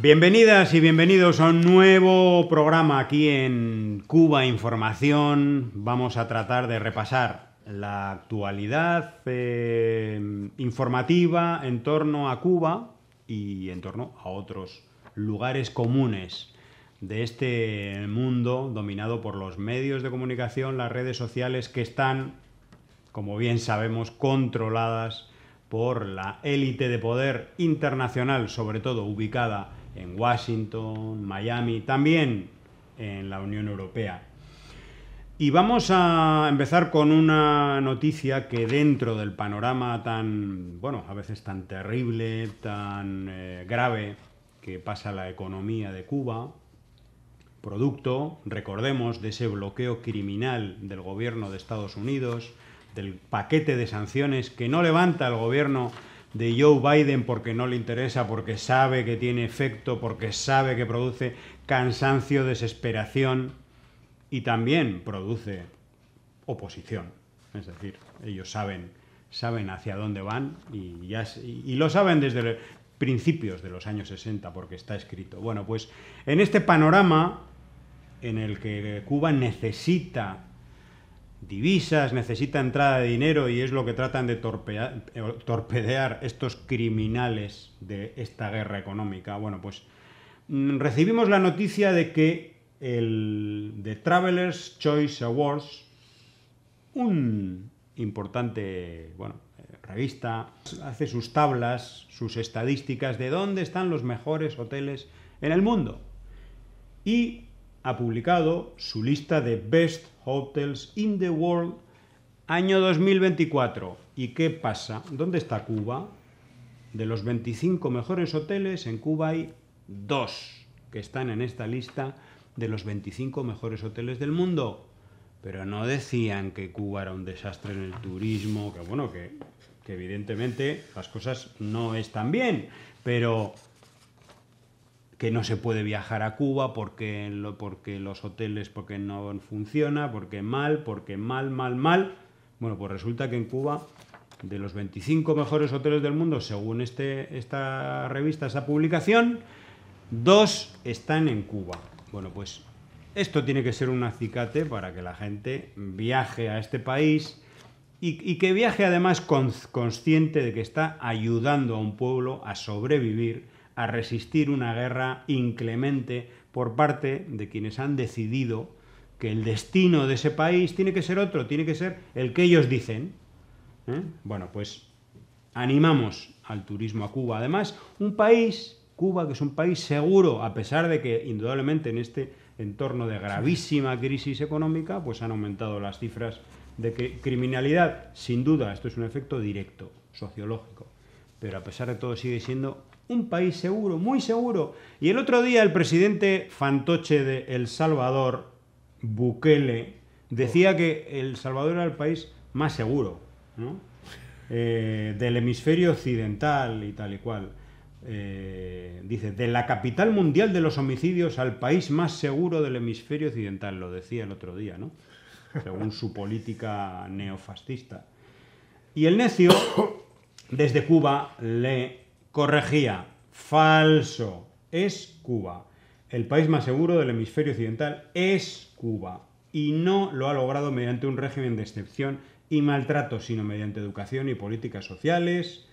Bienvenidas y bienvenidos a un nuevo programa aquí en Cuba Información. Vamos a tratar de repasar la actualidad eh, informativa en torno a Cuba y en torno a otros lugares comunes de este mundo dominado por los medios de comunicación, las redes sociales que están, como bien sabemos, controladas por la élite de poder internacional, sobre todo ubicada en Washington, Miami, también en la Unión Europea. Y vamos a empezar con una noticia que dentro del panorama tan, bueno, a veces tan terrible, tan eh, grave que pasa la economía de Cuba, producto, recordemos, de ese bloqueo criminal del gobierno de Estados Unidos, del paquete de sanciones que no levanta el gobierno de Joe Biden porque no le interesa, porque sabe que tiene efecto, porque sabe que produce cansancio, desesperación y también produce oposición. Es decir, ellos saben, saben hacia dónde van y, y lo saben desde principios de los años 60 porque está escrito. Bueno, pues en este panorama en el que Cuba necesita divisas, necesita entrada de dinero y es lo que tratan de eh, torpedear estos criminales de esta guerra económica. Bueno, pues mm, recibimos la noticia de que el de Travelers Choice Awards, un importante, eh, revista, hace sus tablas, sus estadísticas de dónde están los mejores hoteles en el mundo. Y ha publicado su lista de Best Hotels in the World año 2024. ¿Y qué pasa? ¿Dónde está Cuba? De los 25 mejores hoteles, en Cuba hay dos que están en esta lista de los 25 mejores hoteles del mundo. Pero no decían que Cuba era un desastre en el turismo, que bueno, que, evidentemente las cosas no están bien. Pero que no se puede viajar a Cuba porque, porque los hoteles porque no funciona, porque mal, porque mal, mal, mal. Bueno, pues resulta que en Cuba, de los 25 mejores hoteles del mundo, según este, esta revista, esta publicación, dos están en Cuba. Bueno, pues esto tiene que ser un acicate para que la gente viaje a este país y, que viaje además consciente de que está ayudando a un pueblo a sobrevivir a resistir una guerra inclemente por parte de quienes han decidido que el destino de ese país tiene que ser otro, tiene que ser el que ellos dicen. ¿eh? Bueno, pues animamos al turismo a Cuba. Además, un país, Cuba, que es un país seguro, a pesar de que indudablemente en este entorno de gravísima crisis económica, pues han aumentado las cifras de criminalidad, sin duda, esto es un efecto directo, sociológico, pero a pesar de todo sigue siendo un país seguro, muy seguro. Y el otro día el presidente fantoche de El Salvador, Bukele, decía que El Salvador era el país más seguro, eh, del hemisferio occidental y tal y cual. Eh, dice, de la capital mundial de los homicidios al país más seguro del hemisferio occidental, lo decía el otro día, ¿no? Según su política neofascista. Y el necio, desde Cuba, le... Corregía, falso, es Cuba. El país más seguro del hemisferio occidental es Cuba y no lo ha logrado mediante un régimen de excepción y maltrato, sino mediante educación y políticas sociales.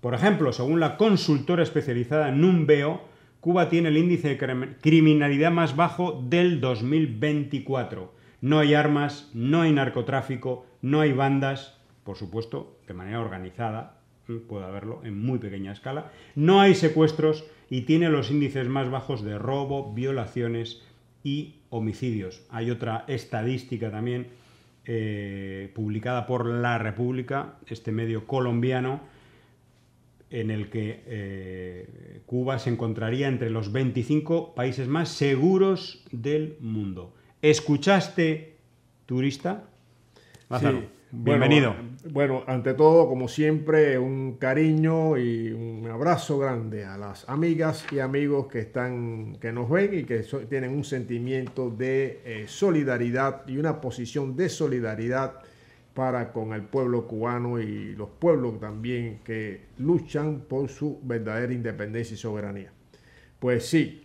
Por ejemplo, según la consultora especializada Numbeo, Cuba tiene el índice de criminalidad más bajo del 2024. No hay armas, no hay narcotráfico, no hay bandas, por supuesto, de manera organizada, puede haberlo en muy pequeña escala. No hay secuestros y tiene los índices más bajos de robo, violaciones y homicidios. Hay otra estadística también eh, publicada por La República, este medio colombiano, en el que eh, Cuba se encontraría entre los 25 países más seguros del mundo. ¿Escuchaste, turista? Bienvenido. Eh, bueno, ante todo, como siempre, un cariño y un abrazo grande a las amigas y amigos que están, que nos ven y que tienen un sentimiento de eh, solidaridad y una posición de solidaridad para con el pueblo cubano y los pueblos también que luchan por su verdadera independencia y soberanía. Pues sí,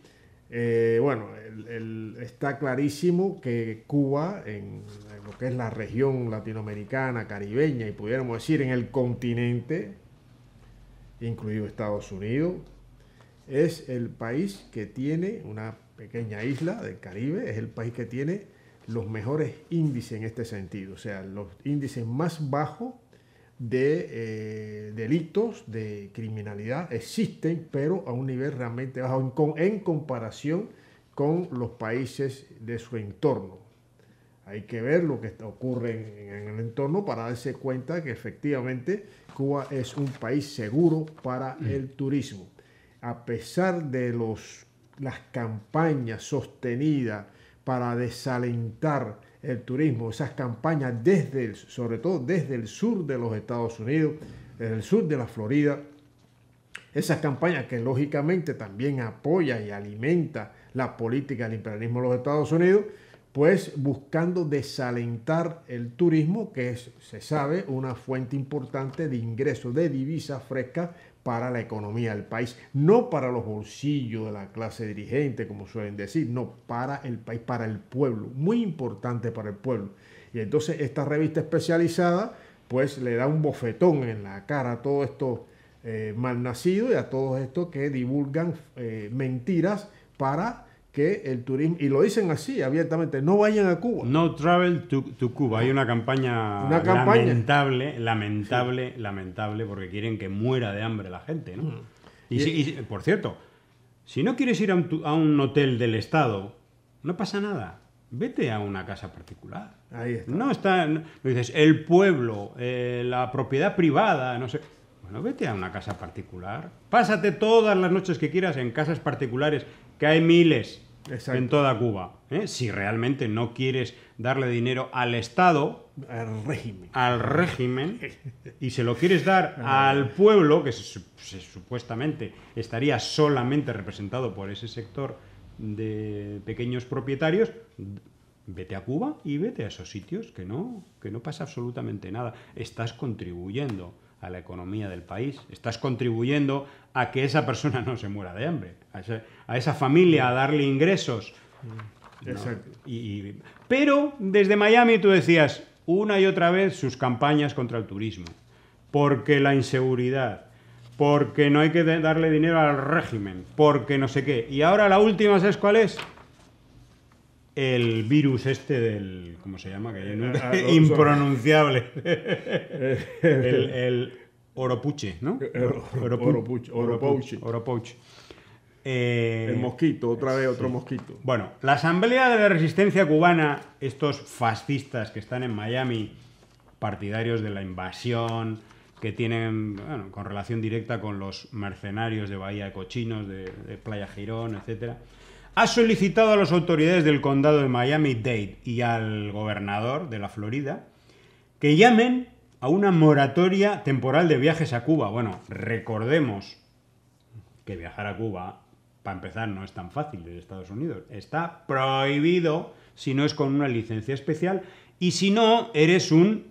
eh, bueno, está clarísimo que Cuba en lo que es la región latinoamericana, caribeña y pudiéramos decir en el continente, incluido Estados Unidos, es el país que tiene una pequeña isla del Caribe, es el país que tiene los mejores índices en este sentido, o sea, los índices más bajos de eh, delitos, de criminalidad existen, pero a un nivel realmente bajo en comparación con los países de su entorno. Hay que ver lo que ocurre en, el entorno para darse cuenta que efectivamente Cuba es un país seguro para mm. el turismo. A pesar de los, las campañas sostenidas para desalentar el turismo, esas campañas desde sobre todo desde el sur de los Estados Unidos, desde el sur de la Florida, esas campañas que lógicamente también apoya y alimenta la política del imperialismo de los Estados Unidos, pues buscando desalentar el turismo, que es, se sabe, una fuente importante de ingresos, de divisas frescas para la economía del país, no para los bolsillos de la clase dirigente, como suelen decir, no, para el país, para el pueblo, muy importante para el pueblo. Y entonces esta revista especializada, pues le da un bofetón en la cara a todo esto eh, malnacidos y a todos estos que divulgan eh, mentiras para que el turismo, y lo dicen así abiertamente, no vayan a Cuba. No travel to, Cuba. Hay una campaña, lamentable, lamentable, lamentable, porque quieren que muera de hambre la gente. ¿no? Mm. Y, por cierto, si no quieres ir a un, hotel del Estado, no pasa nada. Vete a una casa particular. No está. No, dices, el pueblo, eh, la propiedad privada, no sé. Bueno, vete a una casa particular. Pásate todas las noches que quieras en casas particulares, que hay miles en toda Cuba. ¿eh? Si realmente no quieres darle dinero al Estado, al régimen, al régimen y se lo quieres dar al pueblo, que supuestamente estaría solamente representado por ese sector de pequeños propietarios, vete a Cuba y vete a esos sitios, que no, que no pasa absolutamente nada. Estás contribuyendo a la economía del país. Estás contribuyendo a que esa persona no se muera de hambre, a esa, familia, a darle ingresos. Mm, pero desde Miami tú decías una y otra vez sus campañas contra el turismo, porque la inseguridad, porque no hay que darle dinero al régimen, porque no sé qué. Y ahora la última, ¿sabes cuál es? el virus este del. ¿Cómo se llama? Ah, impronunciable. el, oropuche, ¿no? Eh, eh, oropuche. Oropuche. el eh, mosquito, otra vez otro mosquito. Bueno, la Asamblea de la Resistencia Cubana, estos fascistas que están en Miami, partidarios de la invasión, que tienen bueno, con relación directa con los mercenarios de Bahía de Cochinos, de, de Playa Girón, etcétera ha solicitado a las autoridades del condado de Miami-Dade y al gobernador de la Florida que llamen a una moratoria temporal de viajes a Cuba. Bueno, recordemos que viajar a Cuba, para empezar, no es tan fácil desde Estados Unidos. Está prohibido si no es con una licencia especial y si no, eres un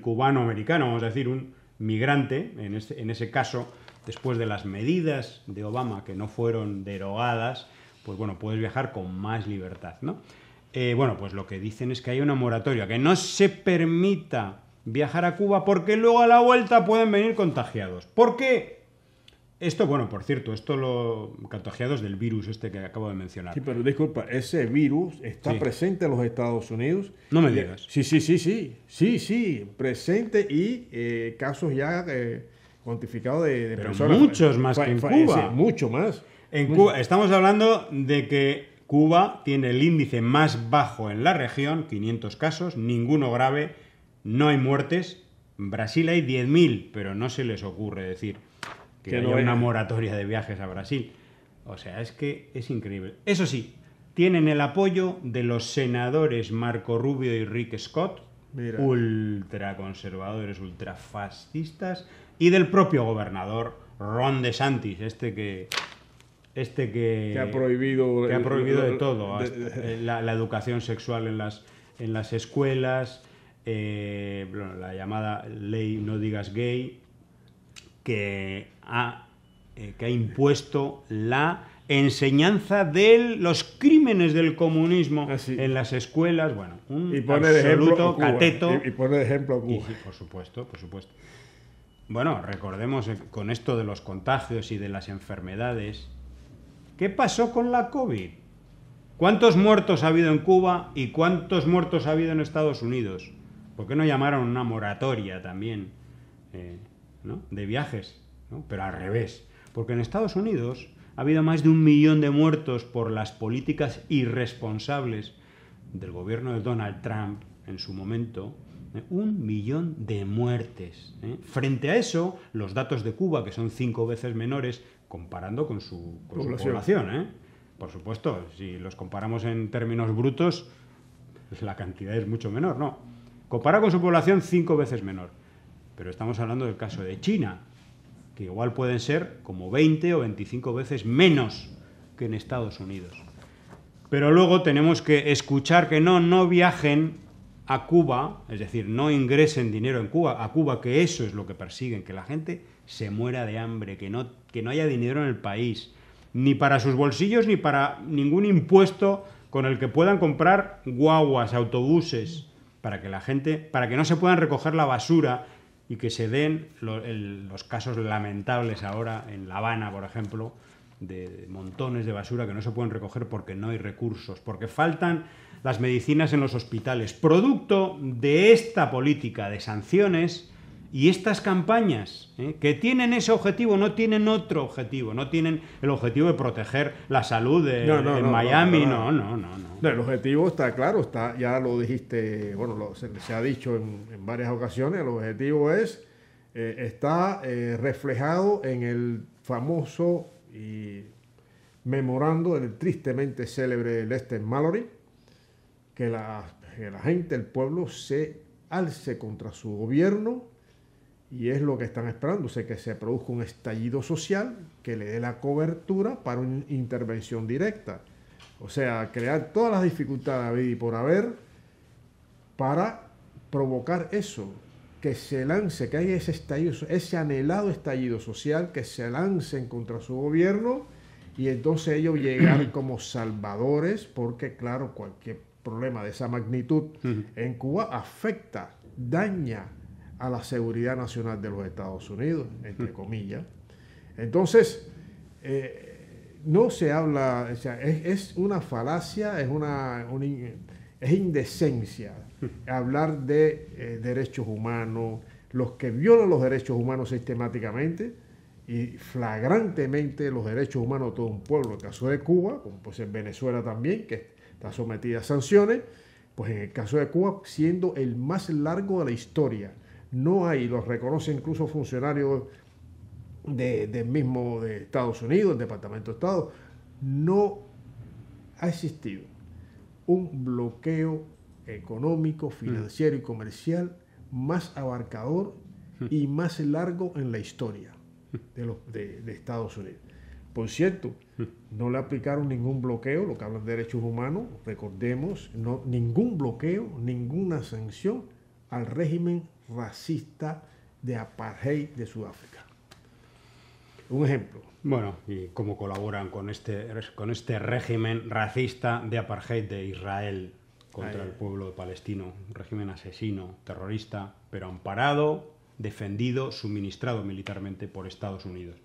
cubano-americano, vamos a decir, un migrante, en, ese caso, después de las medidas de Obama que no fueron derogadas, pues bueno, puedes viajar con más libertad, ¿no? Eh, bueno, pues lo que dicen es que hay una moratoria, que no se permita viajar a Cuba porque luego a la vuelta pueden venir contagiados. ¿Por qué? Esto, bueno, por cierto, esto lo contagiados del virus este que acabo de mencionar. Sí, pero disculpa, ese virus está presente en los Estados Unidos. No me digas. Sí, sí, sí, sí, sí, sí, presente y eh, casos ya eh, cuantificados de, de pero personas. Muchos más que en Cuba. mucho más estamos hablando de que Cuba tiene el índice más bajo en la región, 500 casos, ninguno grave, no hay muertes. En Brasil hay 10.000, pero no se les ocurre decir que, hay. una moratoria de viajes a Brasil. O sea, es que es increíble. Eso sí, tienen el apoyo de los senadores Marco Rubio y Rick Scott, ultraconservadores, ultrafascistas, y del propio gobernador Ron DeSantis, este que este que, ha prohibido, ha prohibido de todo, la, educación sexual en las, en las escuelas, eh, la llamada ley no digas gay, que ha, eh, que ha impuesto la enseñanza de los crímenes del comunismo ah, en las escuelas, bueno, y pone absoluto de cateto. Y, pone de ejemplo por supuesto, por supuesto. Bueno, recordemos eh, con esto de los contagios y de las enfermedades, ¿Qué pasó con la COVID? ¿Cuántos muertos ha habido en Cuba y cuántos muertos ha habido en Estados Unidos? ¿Por qué no llamaron una moratoria también eh, de viajes? Pero al revés. Porque en Estados Unidos ha habido más de un millón de muertos por las políticas irresponsables del gobierno de Donald Trump en su momento. ¿eh? Un millón de muertes. ¿eh? Frente a eso, los datos de Cuba, que son cinco veces menores, comparando con su, población. ¿eh? Por supuesto, si los comparamos en términos brutos, la cantidad es mucho menor, ¿no? Compara con su población cinco veces menor. Pero estamos hablando del caso de China, que igual pueden ser como 20 o 25 veces menos que en Estados Unidos. Pero luego tenemos que escuchar que no, no viajen a Cuba, es decir, no ingresen dinero en Cuba, a Cuba, que eso es lo que persiguen, que la gente se muera de hambre, que no, que no haya dinero en el país, ni para sus bolsillos, ni para ningún impuesto con el que puedan comprar guaguas, autobuses, para que la gente, para que no se puedan recoger la basura y que se den los casos lamentables ahora en La Habana, por ejemplo, de montones de basura que no se pueden recoger porque no hay recursos, porque faltan las medicinas en los hospitales, producto de esta política de sanciones y estas campañas ¿eh? que tienen ese objetivo, no tienen otro objetivo, no tienen el objetivo de proteger la salud de, en Miami, no no no, El objetivo está claro, está, ya lo dijiste, bueno, se, ha dicho en, varias ocasiones, el objetivo es, eh, está eh, reflejado en el famoso y memorando, el tristemente célebre Lester Mallory, que la, la gente, el pueblo se alce contra su gobierno y es lo que están esperando, que se produzca un estallido social que le dé la cobertura para una intervención directa. O sea, crear todas las dificultades habido y por haber para provocar eso, que se lance, que haya ese estallido, ese anhelado estallido social, que se lancen contra su gobierno y entonces ellos llegar como salvadores, porque claro, cualquier problema de esa magnitud en Cuba afecta, daña a la seguridad nacional de los Estados Unidos, entre comillas. Entonces, eh, no se habla, es, una falacia, es una, indecencia hablar de eh, derechos humanos, los que violan los derechos humanos sistemáticamente y flagrantemente los derechos humanos de todo un pueblo, el caso de Cuba, como pues en Venezuela también, que está sometida a sanciones, pues en el caso de Cuba, siendo el más largo de la historia, no hay, lo reconoce incluso funcionarios del mismo de Estados Unidos, el Departamento de Estado, no ha existido un bloqueo económico, mm. financiero y comercial más abarcador mm. y más largo en la historia de Estados Unidos. Por cierto, no le aplicaron ningún bloqueo, lo que hablan de derechos humanos, recordemos, no, ningún bloqueo, ninguna sanción al régimen racista de apartheid de Sudáfrica. Un ejemplo. Bueno, y cómo colaboran con este, con este régimen racista de apartheid de Israel contra el pueblo palestino, un régimen asesino, terrorista, pero amparado, defendido, suministrado militarmente por Estados Unidos.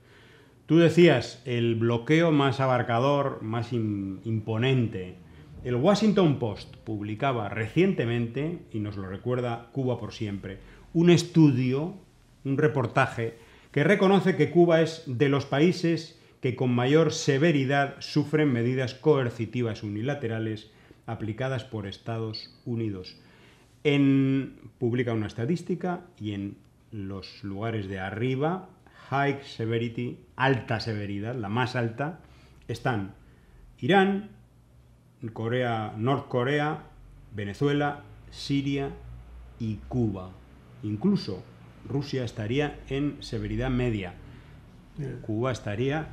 Tú decías el bloqueo más abarcador, más imponente. El Washington Post publicaba recientemente, y nos lo recuerda Cuba por siempre, un estudio, un reportaje, que reconoce que Cuba es de los países que con mayor severidad sufren medidas coercitivas unilaterales aplicadas por Estados Unidos. En, publica una estadística y en los lugares de arriba High Severity, alta severidad, la más alta, están Irán, Corea, Corea, Venezuela, Siria y Cuba. Incluso Rusia estaría en severidad media. Cuba estaría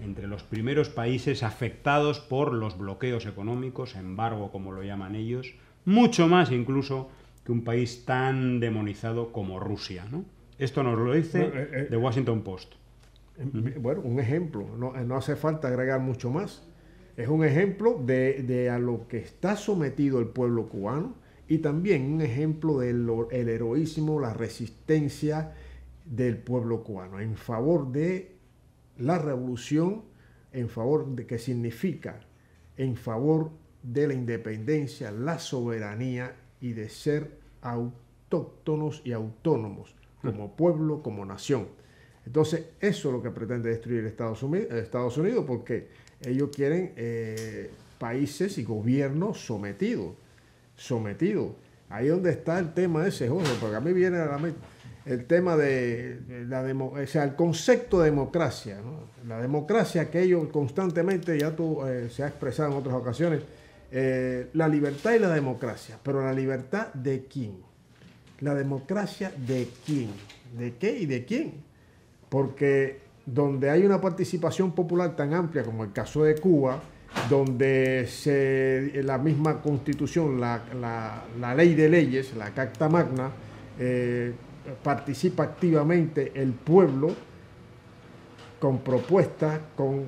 entre los primeros países afectados por los bloqueos económicos, embargo como lo llaman ellos, mucho más incluso que un país tan demonizado como Rusia. ¿no? Esto nos lo dice eh, eh, The Washington Post. Em, bueno, un ejemplo, eh, no, hace falta agregar mucho más. Es un ejemplo de, a lo que está sometido el pueblo cubano y también un ejemplo del heroísmo, la resistencia del pueblo cubano en favor de la revolución, en favor de qué significa, en favor de la independencia, la soberanía y de ser autóctonos y autónomos como pueblo, como nación. Entonces, eso es lo que pretende destruir Estados Unidos, Estados Unidos porque ellos quieren eh, países y gobiernos sometidos, sometidos. Ahí donde está el tema de ese, Jorge, porque a mí viene a la el tema de la el concepto de democracia, la democracia que ellos constantemente, ya tú eh, se ha expresado en otras ocasiones, eh, la libertad y la democracia, pero la libertad de quién? la democracia de quién, de qué y de quién. Porque donde hay una participación popular tan amplia como el caso de Cuba, donde la misma constitución, la, ley de leyes, la Carta Magna, eh, participa activamente el pueblo con propuestas con,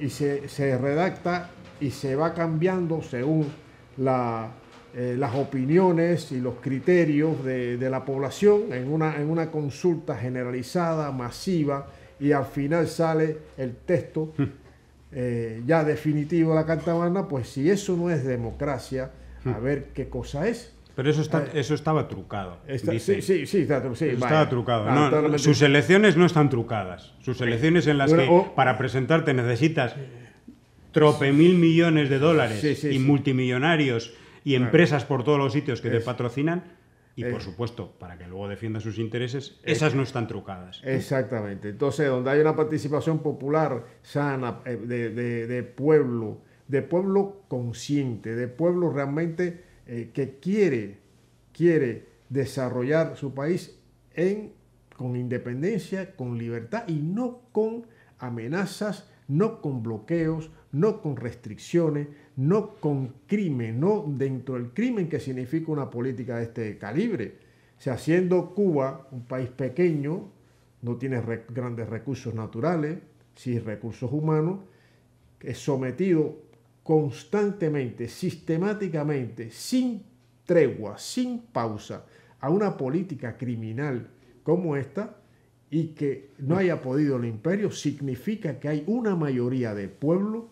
y se redacta y se va cambiando según la, eh, las opiniones y los criterios de, de, la población en una, en una consulta generalizada, masiva, y al final sale el texto hmm. eh, ya definitivo de la Carta pues si eso no es democracia, a hmm. ver qué cosa es. Pero eso, está, eh, eso estaba trucado. Sí, sí, sí, estaba trucado. Ah, sus elecciones no están trucadas. Sus elecciones en las que para presentarte necesitas trope mil millones de dólares y multimillonarios y empresas por todos los sitios que te patrocinan. Y por supuesto, para que luego defiendan sus intereses, esas no están trucadas. Exactamente. Entonces, donde hay una participación popular sana, eh, de, pueblo, de pueblo consciente, de pueblo realmente eh, que quiere, quiere desarrollar su país en, con independencia, con libertad y no con amenazas, no con bloqueos, no con restricciones, no con crimen, no dentro del crimen que significa una política de este calibre. O sea, siendo Cuba un país pequeño, no tiene grandes recursos naturales, sí recursos humanos, es sometido constantemente, sistemáticamente, sin tregua, sin pausa, a una política criminal como esta y que no haya podido el imperio, significa que hay una mayoría de pueblo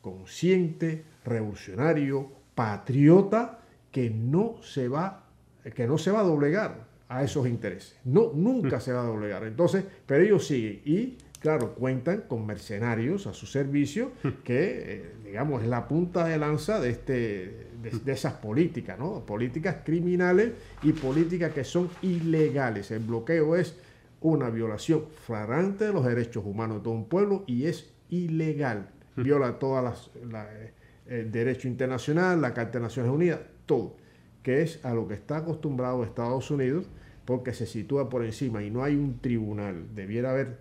consciente, revolucionario, patriota, que no se va, que no se va a doblegar a esos intereses. No, nunca se va a doblegar. Entonces, pero ellos siguen y, claro, cuentan con mercenarios a su servicio, que, eh, digamos, es la punta de lanza de, este, esas políticas, ¿no? Políticas criminales y políticas que son ilegales. El bloqueo es una violación flagrante de los derechos humanos de todo un pueblo y es ilegal. Mm. Viola todas las... Eh, el eh, derecho internacional, la Carta de Naciones Unidas, todo, que es a lo que está acostumbrado Estados Unidos porque se sitúa por encima y no hay un tribunal, debiera haber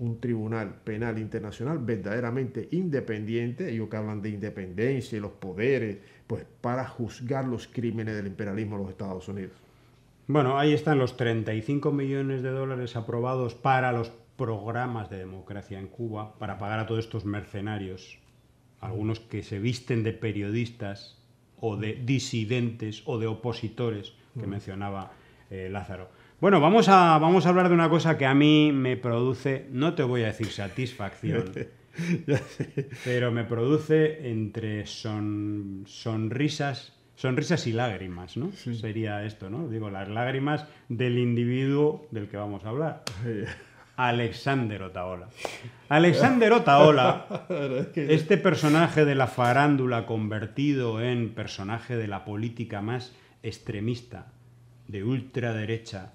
un tribunal penal internacional verdaderamente independiente, ellos que hablan de independencia y los poderes, pues para juzgar los crímenes del imperialismo de los Estados Unidos. Bueno, ahí están los 35 millones de dólares aprobados para los programas de democracia en Cuba, para pagar a todos estos mercenarios algunos que se visten de periodistas o de disidentes o de opositores que mencionaba eh, Lázaro. Bueno, vamos a, vamos a hablar de una cosa que a mí me produce, no te voy a decir satisfacción, pero me produce entre son, sonrisas, sonrisas y lágrimas, ¿no? Sería esto, ¿no? Digo, las lágrimas del individuo del que vamos a hablar. Alexander Otaola. Alexander Otaola, este personaje de la farándula convertido en personaje de la política más extremista, de ultraderecha,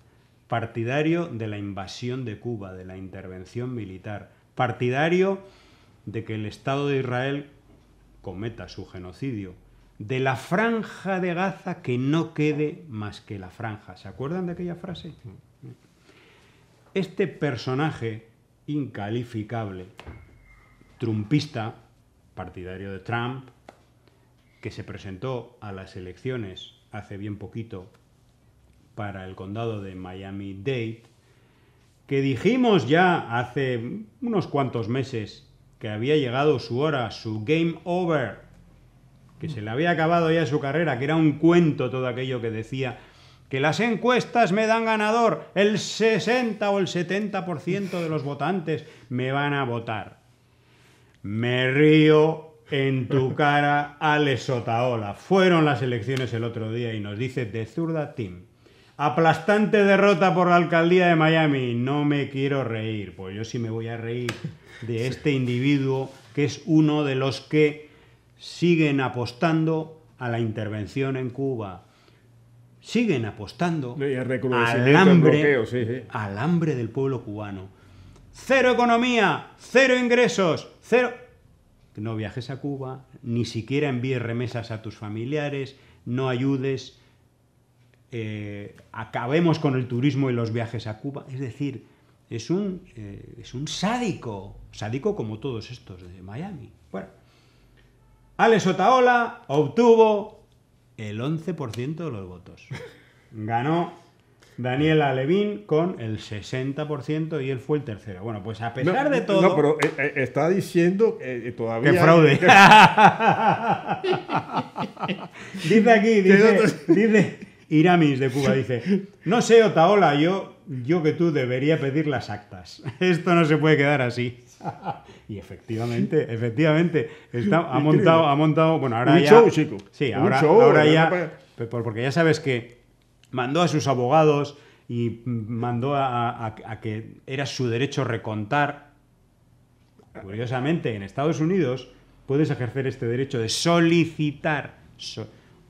partidario de la invasión de Cuba, de la intervención militar, partidario de que el Estado de Israel cometa su genocidio, de la franja de Gaza que no quede más que la franja. ¿Se acuerdan de aquella frase? este personaje incalificable, trumpista, partidario de Trump, que se presentó a las elecciones hace bien poquito para el condado de Miami-Dade, que dijimos ya hace unos cuantos meses que había llegado su hora, su game over, que se le había acabado ya su carrera, que era un cuento todo aquello que decía que las encuestas me dan ganador, el 60 o el 70% de los votantes me van a votar. Me río en tu cara, Alex Sotaola. Fueron las elecciones el otro día y nos dice de zurda Team. Aplastante derrota por la alcaldía de Miami. No me quiero reír. Pues yo sí me voy a reír de este individuo que es uno de los que siguen apostando a la intervención en Cuba siguen apostando al hambre, al hambre del pueblo cubano. Cero economía, cero ingresos, cero... No viajes a Cuba, ni siquiera envíes remesas a tus familiares, no ayudes, eh, acabemos con el turismo y los viajes a Cuba. Es decir, es un, eh, es un sádico, sádico como todos estos de Miami. Bueno, Alex Otaola obtuvo el 11% de los votos. Ganó Daniela Levín con el 60% y él fue el tercero. Bueno, pues a pesar de todo. No, pero eh, eh, está diciendo que eh, todavía. fraude! dice aquí, dice, Iramis de Cuba, dice: No sé, Otaola, yo, yo que tú debería pedir las actas. Esto no se puede quedar así. y efectivamente, efectivamente, ha, montado, ha montado, bueno, ahora ya... Sí, ahora, Porque ya sabes que mandó a sus abogados y mandó a, que era su derecho recontar. Curiosamente, en Estados Unidos puedes ejercer este derecho de solicitar.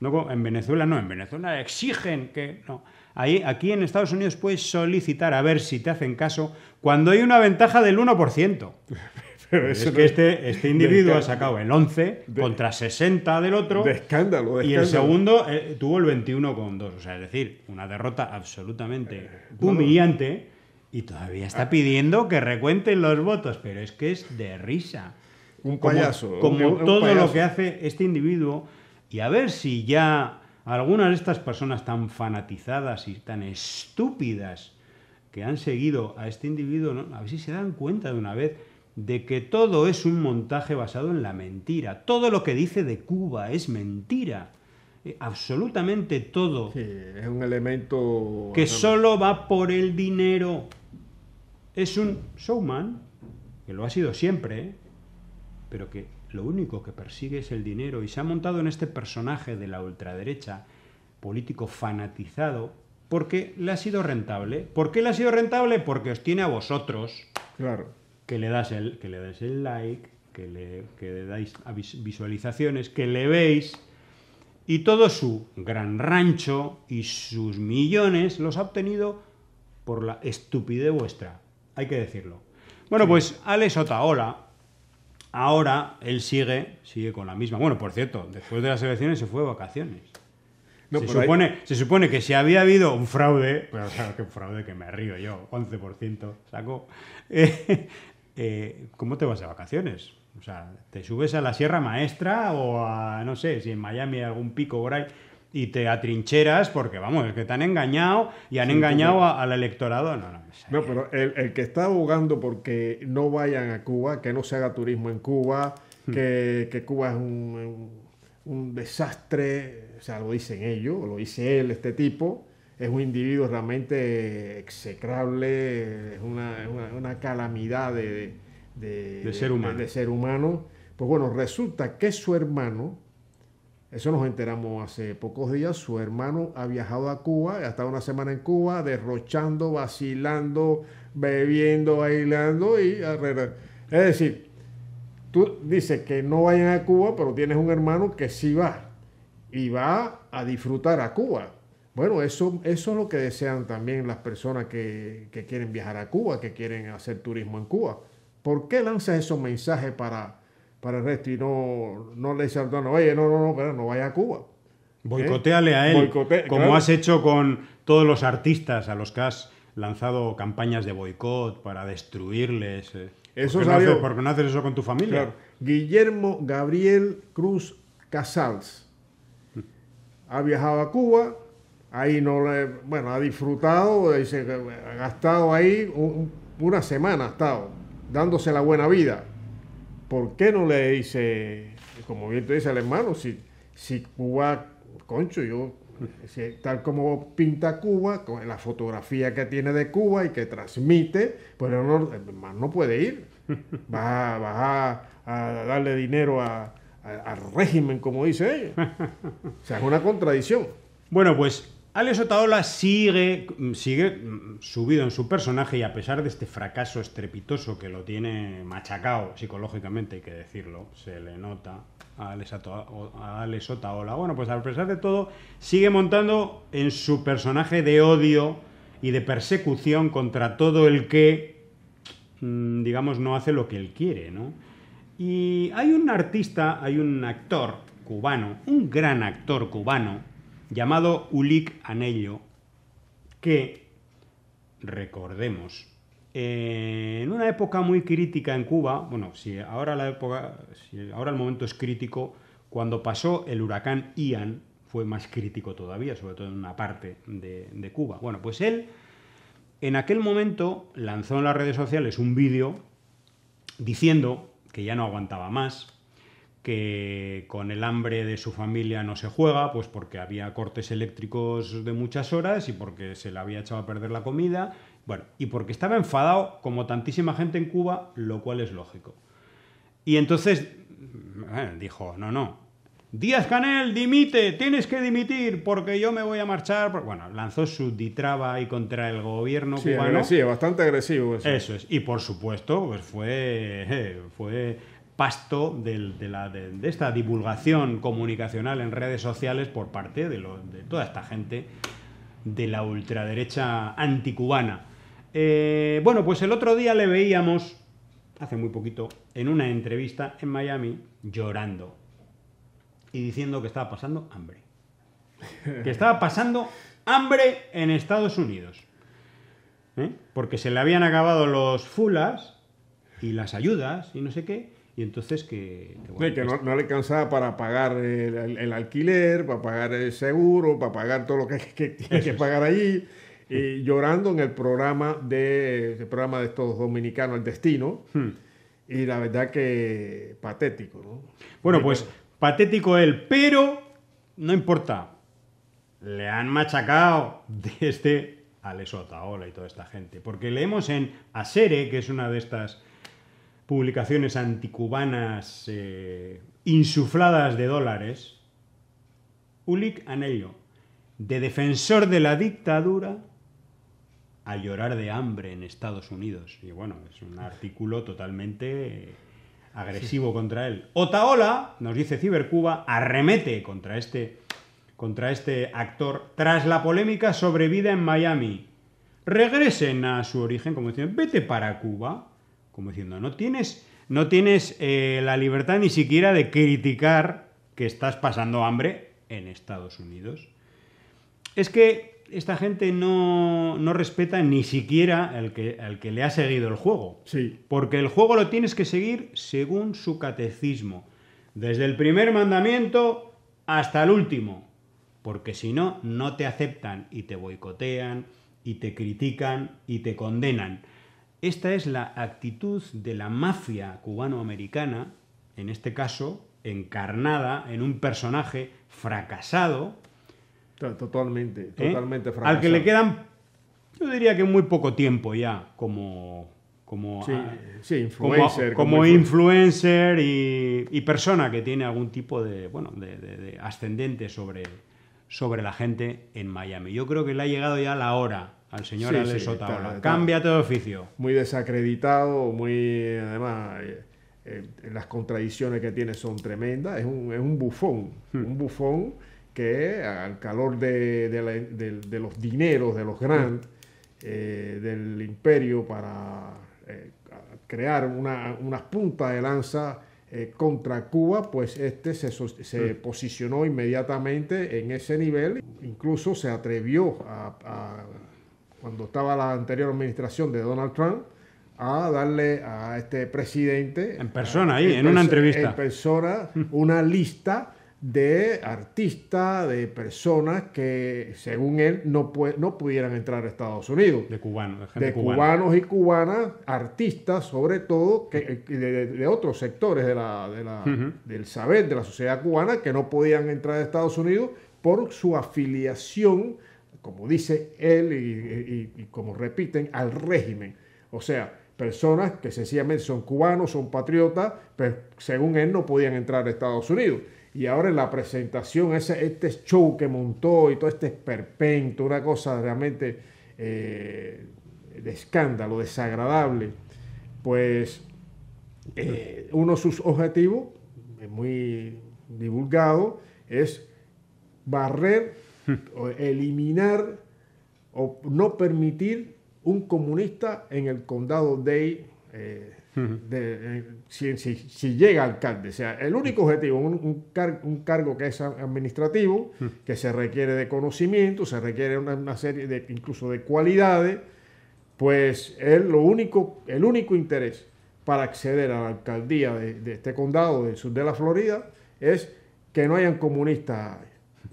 en Venezuela no, en Venezuela exigen que... No aquí en Estados Unidos puedes solicitar a ver si te hacen caso cuando hay una ventaja del 1%. es que este, este individuo ha sacado el 11 contra 60 del otro. De escándalo, de escándalo. Y el segundo eh, tuvo el 21,2. O sea, es decir, una derrota absolutamente eh, humillante. Y todavía está ah. pidiendo que recuenten los votos. Pero es que es de risa. Un payaso. Como, todo lo que hace este individuo. Y a ver si ya algunas de estas personas tan fanatizadas y tan estúpidas que han seguido a este individuo, a ver si se dan cuenta de una vez de que todo es un montaje basado en la mentira. Todo lo que dice de Cuba es mentira. Eh, absolutamente todo. es un elemento... Que solo va por el dinero. Es un showman, que lo ha sido siempre, pero que lo único que persigue es el dinero y se ha montado en este personaje de la ultraderecha, político fanatizado, porque le ha sido rentable. ¿Por qué le ha sido rentable? Porque os tiene a vosotros. Claro. Que le das el, que le el like, que le, que dais visualizaciones, que le veis. Y todo su gran rancho y sus millones los ha obtenido por la estupidez vuestra. Hay que decirlo. Bueno, pues, pues Alex hola Ahora él sigue, sigue con la misma. Bueno, por cierto, después de las elecciones se fue de vacaciones. se, supone, que si había habido un fraude, pero claro que un fraude que me río yo, 11% saco. Eh, eh, ¿Cómo te vas de vacaciones? O sea, te subes a la Sierra Maestra o a, no sé, si en Miami hay algún pico por ahí, y te atrincheras porque, vamos, es que te han engañado y han engañado al electorado. No, no, pues, pero el, que está abogando porque no vayan a Cuba, que no se haga turismo en Cuba, hmm. que, que Cuba es un, un, desastre, o sea, lo dicen ellos, lo dice él, este tipo, es un individuo realmente execrable, es una, una calamidad de, de, de, ser humano. de ser humano. Pues bueno, resulta que su hermano, eso nos enteramos hace pocos días. Su hermano ha viajado a Cuba, ha estado una semana en Cuba, derrochando, vacilando, bebiendo, bailando y... Es decir, tú dices que no vayan a Cuba, pero tienes un hermano que sí va y va a disfrutar a Cuba. Bueno, eso, eso es lo que desean también las personas que, que quieren viajar a Cuba, que quieren hacer turismo en Cuba. ¿Por qué lanzas esos mensajes para para el resto y no, no le dice al oye, no, no, no, pero no vaya a Cuba. Boicoteale ¿Eh? a él, como has hecho con todos los artistas a los que has lanzado campañas de boicot para destruirles. Eh. Eso ¿Por, qué no haces, eso con tu familia? Guillermo Gabriel Cruz Casals ha viajado a Cuba, ahí no le, bueno, ha disfrutado, dice, ha gastado ahí una semana, ha estado dándose la buena vida ¿por qué no le dice, como bien te dice el hermano, si, si Cuba, concho, yo, tal como pinta Cuba, con la fotografía que tiene de Cuba y que transmite, pues el hermano no puede ir. va a, darle dinero al régimen, como dice ella. O sea, es una contradicción. Bueno, pues Alex Otaola sigue, mm, sigue mm, subido en su personaje y a pesar de este fracaso estrepitoso que lo tiene machacado psicológicamente, hay que decirlo, se le nota a Alex, Otaola. Bueno, pues a pesar de todo, sigue montando en su personaje de odio y de persecución contra todo el que, mm, digamos, no hace lo que él quiere, ¿no? Y hay un artista, hay un actor cubano, un gran actor cubano, llamado Ulik Anello, que, recordemos, eh, en una época muy crítica en Cuba, bueno, si ahora, la época, ahora el momento es crítico, cuando pasó el huracán Ian fue más crítico todavía, sobre todo en una parte de, de Cuba. Bueno, pues él en aquel momento lanzó en las redes sociales un vídeo diciendo que ya no aguantaba más, que con el hambre de su familia no se juega, pues porque había cortes eléctricos de muchas horas y porque se le había echado a perder la comida, bueno, y porque estaba enfadado como tantísima gente en Cuba, lo cual es lógico. Y entonces dijo, no, no, Díaz Canel, dimite, tienes que dimitir porque yo me voy a marchar. Bueno, lanzó su ditraba ahí contra el gobierno sí, cubano. Sí, bastante agresivo. Eso. eso es. Y por supuesto, pues fue, fue pasto de, esta divulgación comunicacional en redes sociales por parte de, toda esta gente de la ultraderecha anticubana. Eh, bueno, pues el otro día le veíamos, hace muy poquito, en una entrevista en Miami, llorando y diciendo que estaba pasando hambre. Que estaba pasando hambre en Estados Unidos. ¿eh? Porque se le habían acabado los fulas y las ayudas y no sé qué y entonces que... que, no, le cansaba para pagar el, alquiler, para pagar el seguro, para pagar todo lo que, tiene que pagar allí. Y llorando en el programa de, programa de estos dominicanos, El Destino. Hmm. Y la verdad que patético, ¿no? Bueno, pues patético él, pero no importa. Le han machacado desde este Ola y toda esta gente. Porque leemos en Asere, que es una de estas publicaciones anticubanas eh, insufladas de dólares, Ulick Anello, de defensor de la dictadura a llorar de hambre en Estados Unidos. Y bueno, es un artículo totalmente eh, agresivo contra él. Otaola, nos dice Cibercuba, arremete contra este, contra este actor tras la polémica sobre vida en Miami. Regresen a su origen, como decían, vete para Cuba. Como diciendo, no tienes, no tienes eh, la libertad ni siquiera de criticar que estás pasando hambre en Estados Unidos. Es que esta gente no, respeta ni siquiera al que, que le ha seguido el juego. Sí. Porque el juego lo tienes que seguir según su catecismo. Desde el primer mandamiento hasta el último. Porque si no, no te aceptan y te boicotean y te critican y te condenan. Esta es la actitud de la mafia cubano-americana, en este caso, encarnada en un personaje fracasado. Totalmente, ¿Eh? totalmente fracasado. Al que le quedan, yo diría que muy poco tiempo ya como, como, influencer, y, persona que tiene algún tipo de, ascendente sobre, sobre la gente en Miami. Yo creo que le ha llegado ya la hora al señor sí, Alex Cámbiate de oficio. Muy desacreditado, muy. Además, eh, eh, las contradicciones que tiene son tremendas. Es un, es un bufón, hmm. un bufón que al calor de, de, los dineros, de los grandes hmm. eh, del imperio para crear unas una puntas de lanza contra Cuba, pues este se, se hmm. posicionó inmediatamente en ese nivel, incluso se atrevió a cuando estaba la anterior administración de Donald Trump, a darle a este presidente. En persona, ahí, en, una entrevista. En persona, una lista de artistas, de personas que, según él, no, no pudieran entrar a Estados Unidos. De cubanos, de, gente de cubanos y cubanas, artistas sobre todo, que, eh, de, otros sectores de la, del saber de la sociedad cubana, que no podían entrar a Estados Unidos por su afiliación como dice él y, como repiten, al régimen. O sea, personas que sencillamente son cubanos, son patriotas, pero según él no podían entrar a Estados Unidos. Y ahora en la presentación, ese, este show que montó y todo este perpento, una cosa realmente eh, de escándalo, desagradable, pues eh, uno de sus objetivos, muy divulgado, es barrer eliminar o no permitir un comunista en el condado de, eh, eh, si, llega alcalde. O sea, el único objetivo, un, un, cargo que es administrativo, que se requiere de conocimiento, se requiere una, serie de, incluso de cualidades, pues es lo único, el único interés para acceder a la alcaldía de, de este condado del sur de la Florida es que no hayan comunistas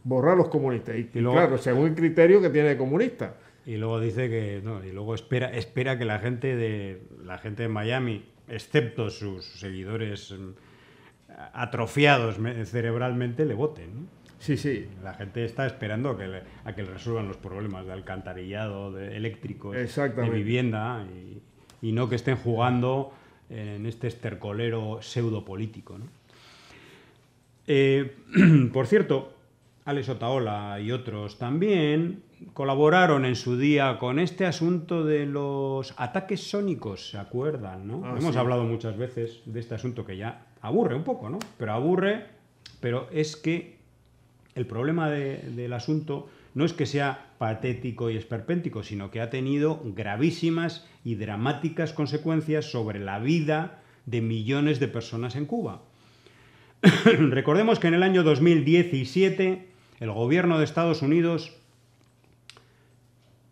borrar los comunistas. Y, claro, según el criterio que tiene el comunista. Y luego dice que no, y luego espera, espera que la gente de la gente de Miami, excepto sus seguidores mm, atrofiados cerebralmente, le voten. Sí, sí. La gente está esperando a que le resuelvan los problemas de alcantarillado, de eléctrico, de vivienda, y, no que estén jugando en este estercolero pseudopolítico. Eh, por cierto, Alex Otaola y otros también colaboraron en su día con este asunto de los ataques sónicos, ¿se acuerdan? Ah, Hemos hablado muchas veces de este asunto que ya aburre un poco, ¿no? Pero aburre, pero es que el problema del asunto no es que sea patético y esperpéntico, sino que ha tenido gravísimas y dramáticas consecuencias sobre la vida de millones de personas en Cuba. Recordemos que en el año 2017 el gobierno de Estados Unidos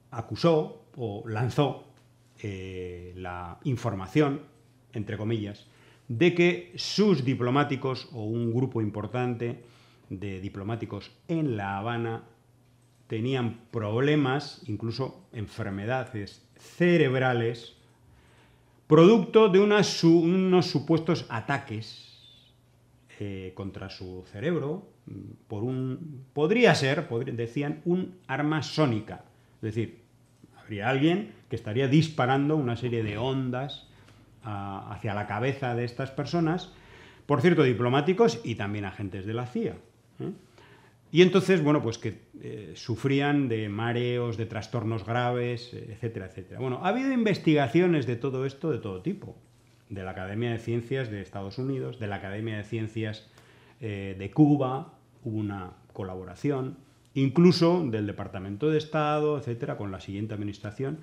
acusó o lanzó eh, la información, entre comillas, de que sus diplomáticos o un grupo importante de diplomáticos en La Habana tenían problemas, incluso enfermedades cerebrales, producto de unos supuestos ataques eh, contra su cerebro por un. podría ser, decían, un arma sónica. Es decir, habría alguien que estaría disparando una serie de ondas ah, hacia la cabeza de estas personas, por cierto, diplomáticos y también agentes de la CIA. ¿eh? Y entonces, bueno, pues que eh, sufrían de mareos, de trastornos graves, etcétera, etcétera. Bueno, ha habido investigaciones de todo esto de todo tipo, de la Academia de Ciencias de Estados Unidos, de la Academia de Ciencias eh, de Cuba, hubo una colaboración, incluso del Departamento de Estado, etcétera, con la siguiente administración.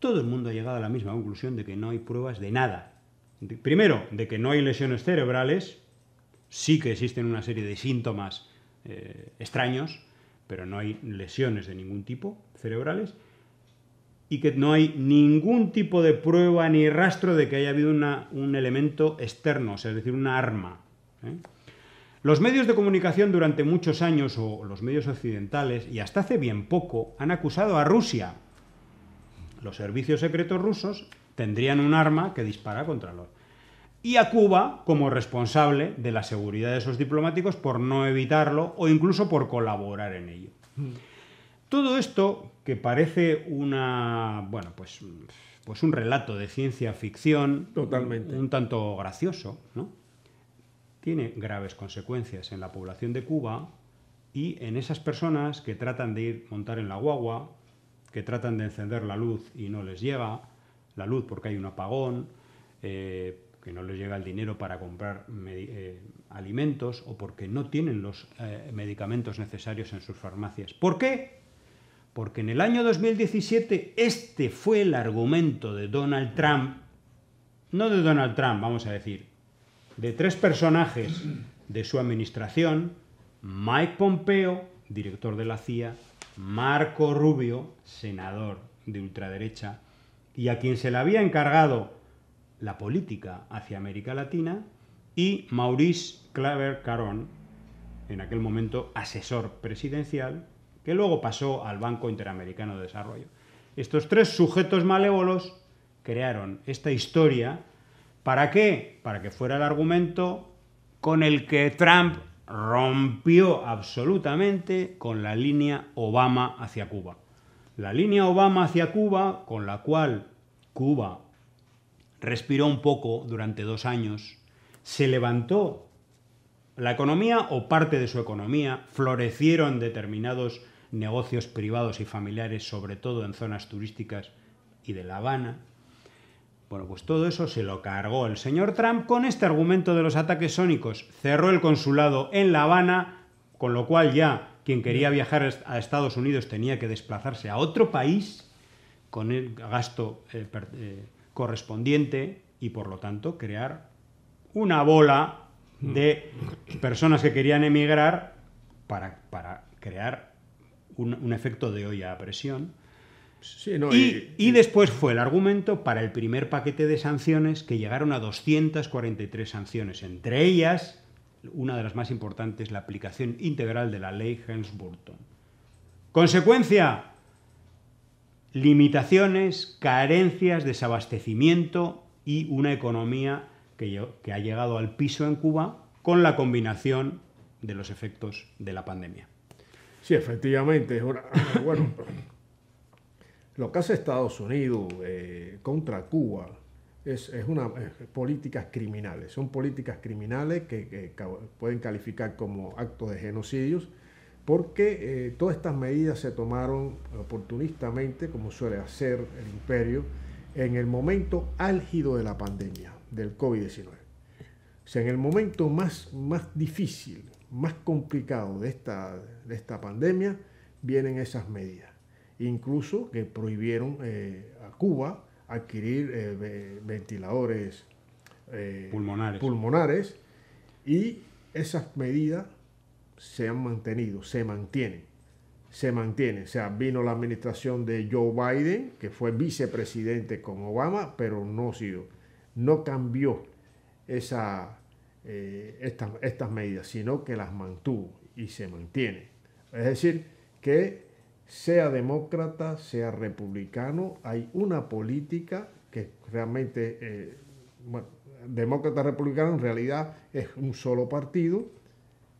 todo el mundo ha llegado a la misma conclusión de que no hay pruebas de nada. primero, de que no hay lesiones cerebrales, sí que existen una serie de síntomas eh, extraños, pero no hay lesiones de ningún tipo cerebrales y que no hay ningún tipo de prueba ni rastro de que haya habido un elemento externo, es decir, una arma. ¿eh? Los medios de comunicación durante muchos años, o los medios occidentales, y hasta hace bien poco, han acusado a Rusia. Los servicios secretos rusos tendrían un arma que dispara contra los... Y a Cuba como responsable de la seguridad de esos diplomáticos por no evitarlo o incluso por colaborar en ello. Todo esto, que parece una. bueno, pues. pues un relato de ciencia ficción. un tanto gracioso, ¿no? tiene graves consecuencias en la población de Cuba y en esas personas que tratan de ir montar en la guagua, que tratan de encender la luz y no les llega la luz porque hay un apagón, eh, que no les llega el dinero para comprar eh, alimentos o porque no tienen los eh, medicamentos necesarios en sus farmacias. ¿Por qué? Porque en el año 2017 este fue el argumento de Donald Trump, no de Donald Trump, vamos a decir, de tres personajes de su administración, Mike Pompeo, director de la CIA, Marco Rubio, senador de ultraderecha, y a quien se le había encargado la política hacia América Latina, y Maurice Claver Caron, en aquel momento asesor presidencial, que luego pasó al Banco Interamericano de Desarrollo. Estos tres sujetos malévolos crearon esta historia ¿Para qué? Para que fuera el argumento con el que Trump rompió absolutamente con la línea Obama hacia Cuba. La línea Obama hacia Cuba, con la cual Cuba respiró un poco durante dos años, se levantó la economía o parte de su economía, florecieron determinados negocios privados y familiares, sobre todo en zonas turísticas y de La Habana, bueno, pues todo eso se lo cargó el señor Trump con este argumento de los ataques sónicos. Cerró el consulado en La Habana, con lo cual ya quien quería viajar a Estados Unidos tenía que desplazarse a otro país con el gasto eh, eh, correspondiente y por lo tanto crear una bola de personas que querían emigrar para, crear un, un efecto de olla a presión y, después fue el argumento para el primer paquete de sanciones que llegaron a 243 sanciones, entre ellas una de las más importantes, la aplicación integral de la ley Helms-Burton. Consecuencia, limitaciones, carencias, desabastecimiento y una economía que, que ha llegado al piso en Cuba con la combinación de los efectos de la pandemia. Sí, efectivamente. Bueno, Lo que hace Estados Unidos eh, contra Cuba es, una políticas criminales, son políticas criminales que, pueden calificar como actos de genocidios, porque eh, todas estas medidas se tomaron oportunistamente, como suele hacer el imperio, en el momento álgido de la pandemia del COVID-19. O sea, en el momento más, más difícil, más complicado de esta, de esta pandemia, vienen esas medidas incluso que prohibieron eh, a Cuba adquirir eh, ventiladores eh, pulmonares. y esas medidas se han mantenido, se mantienen, se mantienen. O sea, vino la administración de Joe Biden, que fue vicepresidente con Obama, pero no siguió, no cambió esa, estas, estas medidas, sino que las mantuvo y se mantiene. Es decir, que sea demócrata, sea republicano, hay una política que realmente, eh, bueno, demócrata republicano en realidad es un solo partido,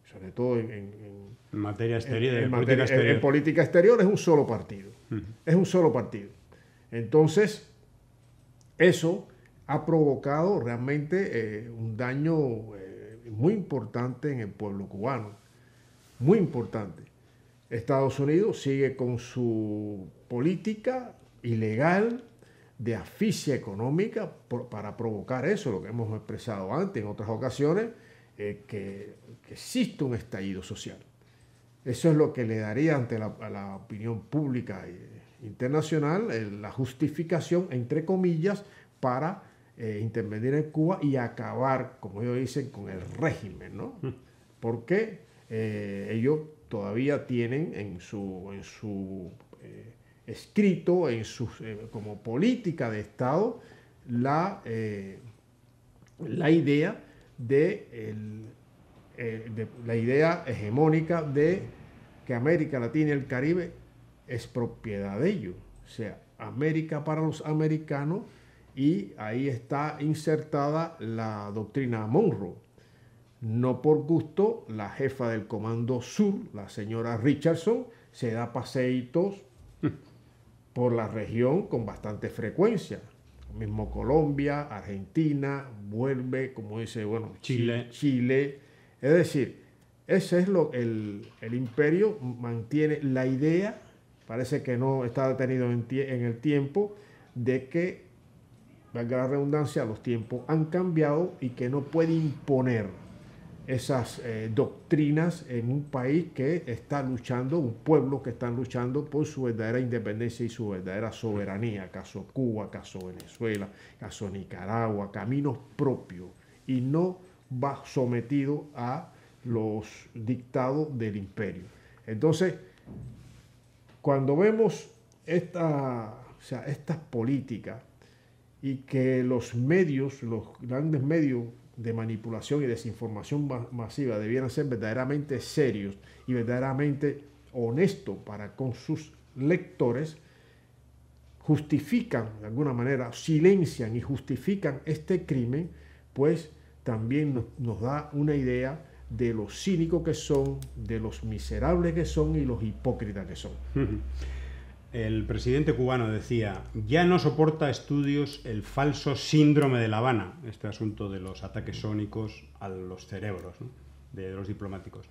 sobre todo en, en, materia exterior, en, política exterior. es un solo partido, es un solo partido. Entonces, eso ha provocado realmente eh, un daño eh, muy importante en el pueblo cubano, muy importante. Estados Unidos sigue con su política ilegal de asfixia económica para provocar eso, lo que hemos expresado antes en otras ocasiones, eh, que, existe un estallido social. Eso es lo que le daría ante la, opinión pública eh, internacional eh, la justificación, entre comillas, para intervenir en Cuba y acabar, como ellos dicen, con el régimen, ¿no? Hmm. Porque ellos todavía tienen en su, en su eh, escrito, en eh, como política de Estado, la, eh, la idea de, la idea hegemónica de que América Latina y el Caribe es propiedad de ellos. O sea, América para los americanos y ahí está insertada la doctrina Monroe no por gusto, la jefa del Comando Sur, la señora Richardson, se da paseitos por la región con bastante frecuencia. mismo Colombia, Argentina, vuelve, como dice, bueno, Chile. Chile. Es decir, ese es lo el, el imperio mantiene la idea, parece que no está detenido en, en el tiempo, de que, valga la redundancia, los tiempos han cambiado y que no puede imponer esas eh, doctrinas en un país que está luchando, un pueblo que está luchando por su verdadera independencia y su verdadera soberanía, caso Cuba, caso Venezuela, caso Nicaragua, caminos propios y no va sometido a los dictados del imperio. Entonces, cuando vemos esta, o sea, estas políticas y que los medios, los grandes medios de manipulación y desinformación masiva debieran ser verdaderamente serios y verdaderamente honestos para con sus lectores, justifican de alguna manera, silencian y justifican este crimen, pues también nos, da una idea de lo cínicos que son, de los miserables que son y los hipócritas que son el presidente cubano decía, ya no soporta estudios el falso síndrome de La Habana, este asunto de los ataques sónicos a los cerebros de los diplomáticos.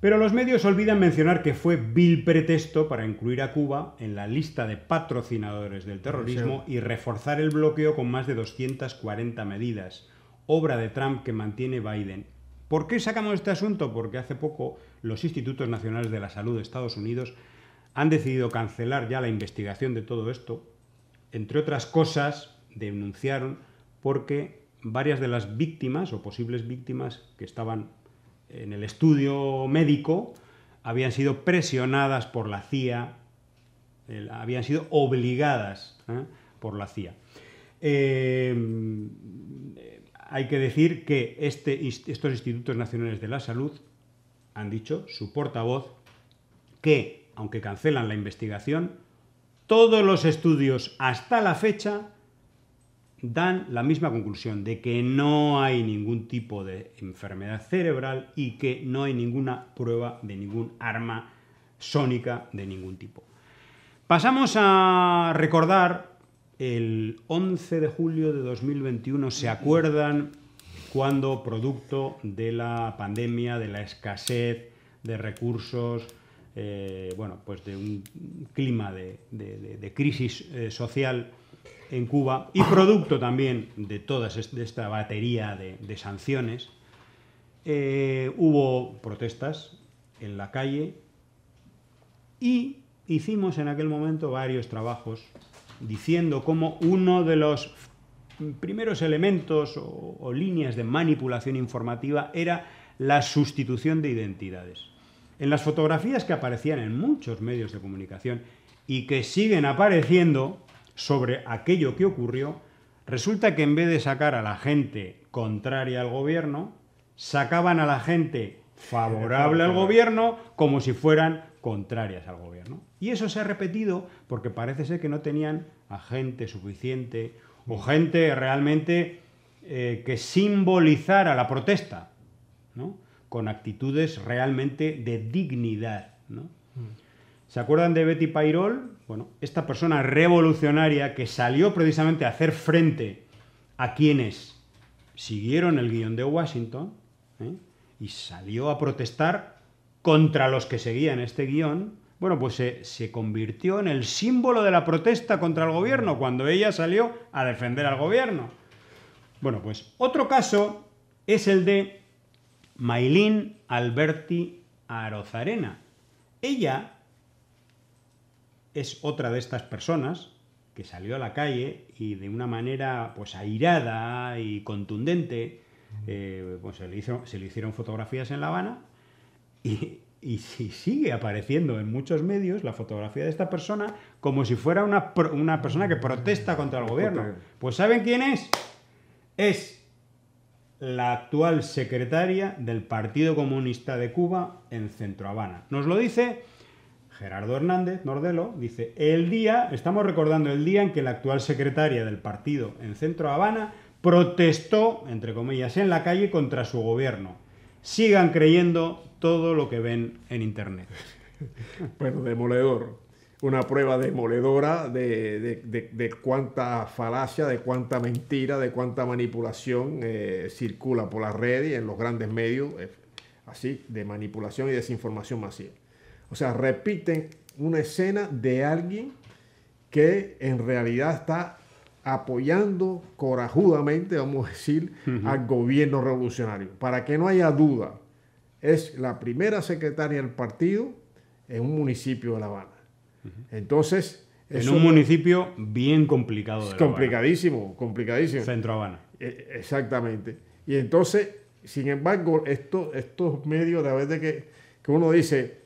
Pero los medios olvidan mencionar que fue vil pretexto para incluir a Cuba en la lista de patrocinadores del terrorismo y reforzar el bloqueo con más de 240 medidas, obra de Trump que mantiene Biden. ¿Por qué sacamos este asunto? Porque hace poco los Institutos Nacionales de la Salud de Estados Unidos han decidido cancelar ya la investigación de todo esto. Entre otras cosas, denunciaron porque varias de las víctimas o posibles víctimas que estaban en el estudio médico habían sido presionadas por la CIA, habían sido obligadas ¿eh? por la CIA. Eh, hay que decir que este, estos institutos nacionales de la salud han dicho, su portavoz, que aunque cancelan la investigación, todos los estudios hasta la fecha dan la misma conclusión de que no hay ningún tipo de enfermedad cerebral y que no hay ninguna prueba de ningún arma sónica de ningún tipo. Pasamos a recordar el 11 de julio de 2021, ¿se acuerdan cuando producto de la pandemia, de la escasez de recursos, eh, bueno, pues de un clima de, crisis eh, social en Cuba y producto también de toda esta batería de, sanciones, eh, hubo protestas en la calle y hicimos en aquel momento varios trabajos diciendo cómo uno de los primeros elementos o líneas de manipulación informativa era la sustitución de identidades en las fotografías que aparecían en muchos medios de comunicación y que siguen apareciendo sobre aquello que ocurrió, resulta que en vez de sacar a la gente contraria al gobierno, sacaban a la gente favorable al gobierno como si fueran contrarias al gobierno. Y eso se ha repetido porque parece ser que no tenían a gente suficiente o gente realmente eh, que simbolizara la protesta. ¿no? con actitudes realmente de dignidad. Mm. ¿Se acuerdan de Betty Pairol? Bueno, esta persona revolucionaria que salió precisamente a hacer frente a quienes siguieron el guión de Washington ¿eh? y salió a protestar contra los que seguían este guión, bueno, pues se, convirtió en el símbolo de la protesta contra el gobierno cuando ella salió a defender al gobierno. Bueno, pues otro caso es el de Mailín Alberti Arozarena. Ella es otra de estas personas que salió a la calle y de una manera pues airada y contundente eh, pues, se, le se, le hicieron fotografías en La Habana y, sigue apareciendo en muchos medios la fotografía de esta persona como si fuera una, una persona que protesta contra el gobierno. Pues ¿saben quién es? Es la actual secretaria del Partido Comunista de Cuba en Centro Habana. Nos lo dice Gerardo Hernández Nordelo, dice, el día, estamos recordando el día en que la actual secretaria del partido en Centro Habana protestó, entre comillas, en la calle contra su gobierno. Sigan creyendo todo lo que ven en Internet. Bueno, pues demoledor una prueba demoledora de, cuánta falacia, de cuánta mentira, de cuánta manipulación eh, circula por las redes y en los grandes medios, eh, así, de manipulación y desinformación masiva. O sea, repiten una escena de alguien que en realidad está apoyando corajudamente, vamos a decir, al gobierno revolucionario. Para que no haya duda, es la primera secretaria del partido en un municipio de La Habana entonces... En un municipio bien complicado. es complicadísimo, complicadísimo. Centro Habana. E, exactamente. Y entonces, sin embargo, esto, estos medios, a veces que, uno dice,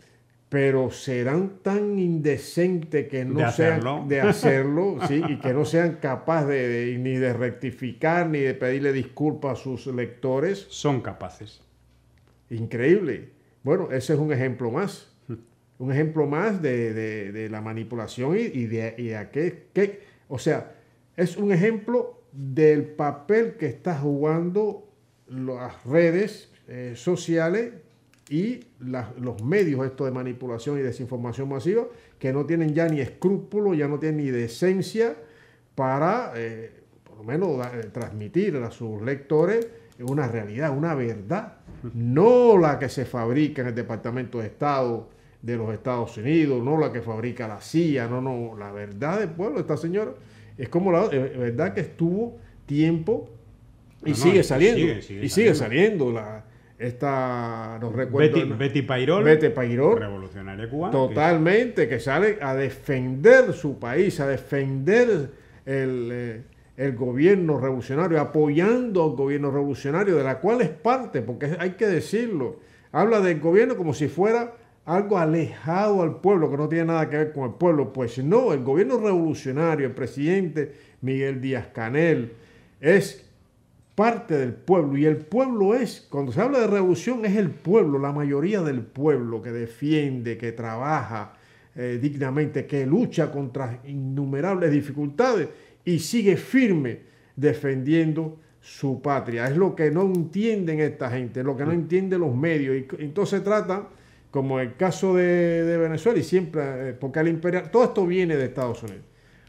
pero serán tan indecentes que no de hacerlo. sean de hacerlo ¿sí? y que no sean capaces ni de rectificar ni de pedirle disculpas a sus lectores. Son capaces. Increíble. Bueno, ese es un ejemplo más un ejemplo más de, la manipulación y, de, y a qué, O sea, es un ejemplo del papel que está jugando las redes eh, sociales y los medios de manipulación y desinformación masiva que no tienen ya ni escrúpulos, ya no tienen ni decencia para, eh, por lo menos, eh, transmitir a sus lectores una realidad, una verdad, no la que se fabrica en el Departamento de Estado de los Estados Unidos, no la que fabrica la silla, no, no, la verdad del pueblo, esta señora, es como la eh, eh, verdad que estuvo tiempo y sigue, saliendo, y sigue saliendo. la esta recuerdo Betty, Betty Pairol, revolucionaria cubana totalmente que... sale a defender su país a defender el, eh, el, gobierno revolucionario apoyando al gobierno revolucionario de la cual es parte porque hay que decirlo habla del gobierno como si fuera algo alejado al pueblo, que no tiene nada que ver con el pueblo. Pues no, el gobierno revolucionario, el presidente Miguel Díaz Canel, es parte del pueblo. Y el pueblo es, cuando se habla de revolución, es el pueblo, la mayoría del pueblo que defiende, que trabaja eh, dignamente, que lucha contra innumerables dificultades y sigue firme defendiendo su patria. Es lo que no entienden esta gente, lo que no entienden los medios. Y entonces trata como el caso de, Venezuela y siempre eh, porque el imperial, todo esto viene de Estados Unidos.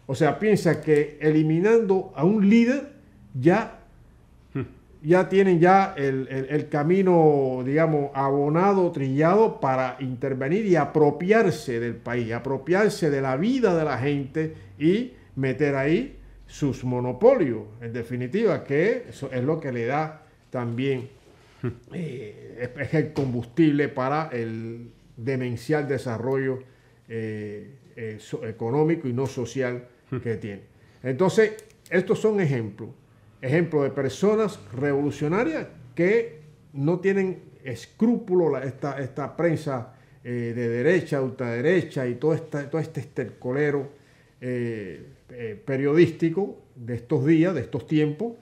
O sea, piensa que eliminando a un líder ya, hmm. ya tienen ya el, el camino, digamos, abonado, trillado para intervenir y apropiarse del país, apropiarse de la vida de la gente y meter ahí sus monopolios, en definitiva, que eso es lo que le da también eh, es el combustible para el demencial desarrollo eh, eh, económico y no social que tiene. Entonces, estos son ejemplos, ejemplos de personas revolucionarias que no tienen escrúpulo esta, prensa de derecha, ultraderecha y todo, este estercolero periodístico de estos días, de estos tiempos,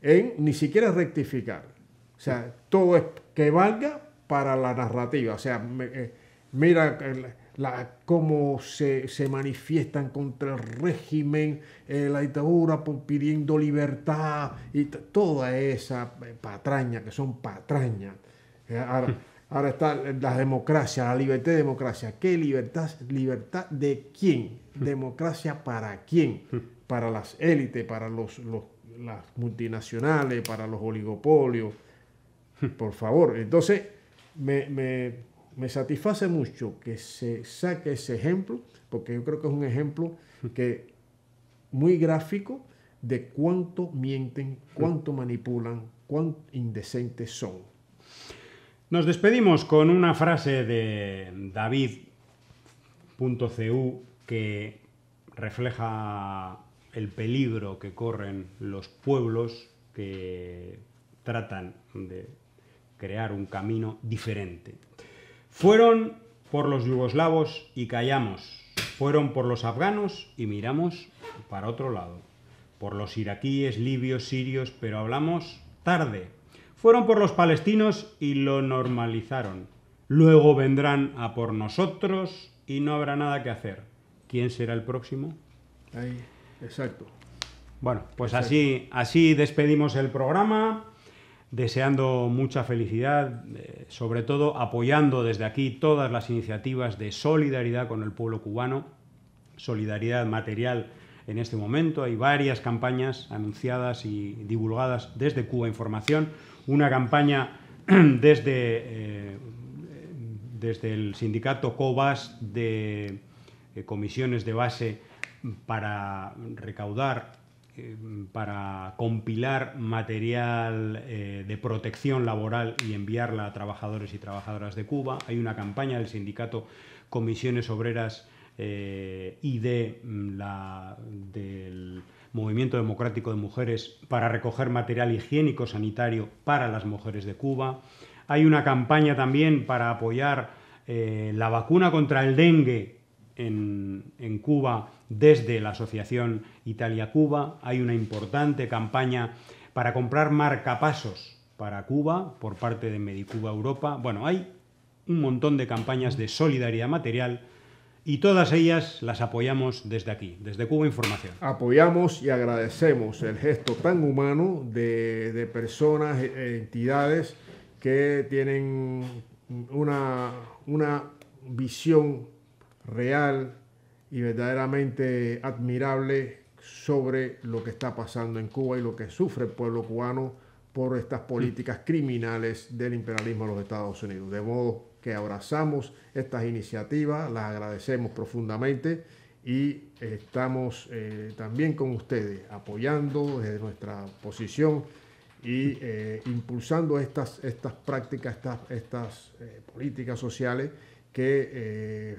en ni siquiera rectificar. O sea, todo es que valga para la narrativa. O sea, eh, mira cómo se, manifiestan contra el régimen, eh, la dictadura pidiendo libertad y toda esa eh, patraña, que son patrañas. Hmm. Ahora, está la democracia, la libertad de democracia. ¿Qué libertad? ¿Libertad de quién? Hmm. ¿Democracia para quién? Hmm. Para las élites, para los, las multinacionales, para los oligopolios. Por favor. Entonces, me, satisface mucho que se saque ese ejemplo, porque yo creo que es un ejemplo que muy gráfico de cuánto mienten, cuánto manipulan, cuán indecentes son. Nos despedimos con una frase de David.cu que refleja el peligro que corren los pueblos que tratan de crear un camino diferente. Fueron por los yugoslavos y callamos. Fueron por los afganos y miramos para otro lado. Por los iraquíes, libios, sirios, pero hablamos tarde. Fueron por los palestinos y lo normalizaron. Luego vendrán a por nosotros y no habrá nada que hacer. ¿Quién será el próximo? Ahí, exacto. Bueno, pues así, así despedimos el programa deseando mucha felicidad, eh, sobre todo apoyando desde aquí todas las iniciativas de solidaridad con el pueblo cubano, solidaridad material en este momento. Hay varias campañas anunciadas y divulgadas desde Cuba Información, una campaña desde, eh, desde el sindicato COBAS de eh, comisiones de base para recaudar eh, para compilar material eh, de protección laboral y enviarla a trabajadores y trabajadoras de Cuba. Hay una campaña del sindicato Comisiones Obreras y eh, de mm, la, del Movimiento Democrático de Mujeres para recoger material higiénico sanitario para las mujeres de Cuba. Hay una campaña también para apoyar la vacuna contra el dengue en Cuba desde la Asociación Italia-Cuba. Hay una importante campaña para comprar marcapasos para Cuba por parte de Medicuba Europa. Bueno, hay un montón de campañas de solidaridad material y todas ellas las apoyamos desde aquí, desde Cuba Información. Apoyamos y agradecemos el gesto tan humano de, de personas, e, e entidades que tienen una, una visión real, y verdaderamente admirable sobre lo que está pasando en Cuba y lo que sufre el pueblo cubano por estas políticas mm. criminales del imperialismo de los Estados Unidos. De modo que abrazamos estas iniciativas, las agradecemos profundamente y eh, estamos eh, también con ustedes apoyando desde nuestra posición y eh, impulsando estas, estas prácticas, estas, estas políticas sociales que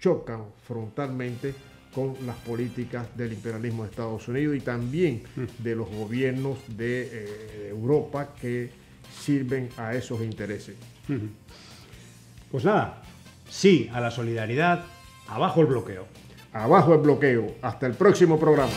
chocan frontalmente con las políticas del imperialismo de Estados Unidos y también mm. de los gobiernos eh, de Europa que sirven a esos intereses. Pues nada, sí a la solidaridad, abajo el bloqueo. Abajo el bloqueo. Hasta el próximo programa.